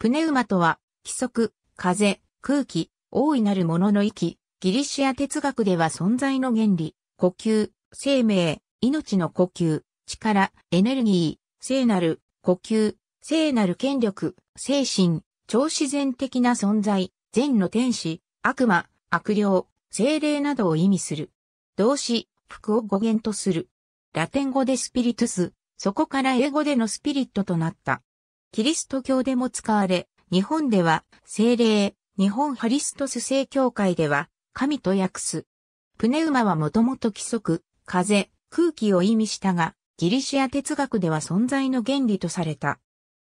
プネウマとは、規則、風、空気、大いなるものの息、ギリシア哲学では存在の原理、呼吸、生命、命の呼吸、力、エネルギー、聖なる、呼吸、聖なる権力、精神、超自然的な存在、善の天使、悪魔、悪霊、精霊などを意味する。動詞、服を語源とする。ラテン語でスピリトゥス、そこから英語でのスピリットとなった。キリスト教でも使われ、日本では、聖霊、日本ハリストス聖教会では、神と訳す。プネウマはもともと規則、風、空気を意味したが、ギリシア哲学では存在の原理とされた。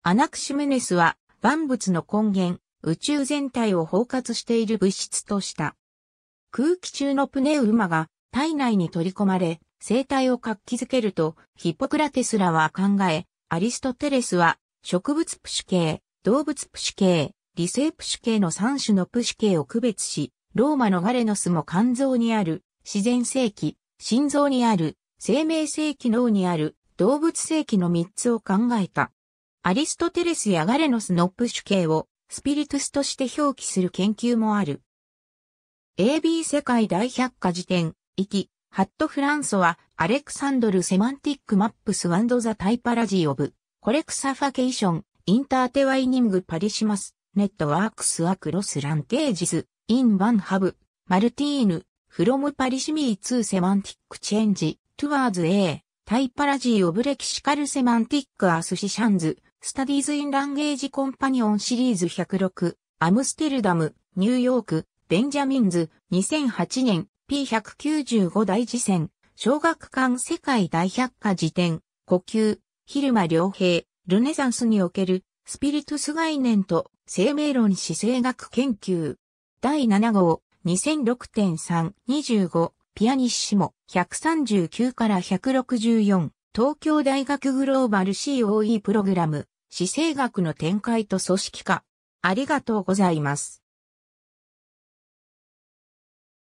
アナクシメネスは、万物の根源、宇宙全体を包括している物質とした。空気中のプネウマが体内に取り込まれ、生体を活気づけると、ヒポクラテスらは考え、アリストテレスは植物プシュ系、動物プシュ系、理性プシュ系の3種のプシュ系を区別し、ローマのガレノスも肝臓にある、自然性器、心臓にある、生命性器脳にある、動物性器の3つを考えた。アリストテレスやガレノスのプシュ系をスピリトゥスとして表記する研究もある。AB 世界大百科辞典、域、ハットフランソは、アレクサンドルセマンティックマップスザタイパラジーオブ、コレクサファケーション、インターテワイニングパリシマス、ネットワークスアクロスランテージス、インバンハブ、マルティーヌ、フロムパリシミーーセマンティックチェンジ、トゥアーズ A、タイパラジーオブレキシカルセマンティックアスシシャンズ、スタディーズインランゲージコンパニオンシリーズ106、アムステルダム、ニューヨーク、ベンジャミンズ、2008年、P195 大事典、小学館世界大百科辞典、呼吸、昼間良平、ルネサンスにおけるスピリトス概念と生命論姿生学研究。第7号、2006.325、ピアニッシモ、139から164、東京大学グローバル COE プログラム、姿勢学の展開と組織化。ありがとうございます。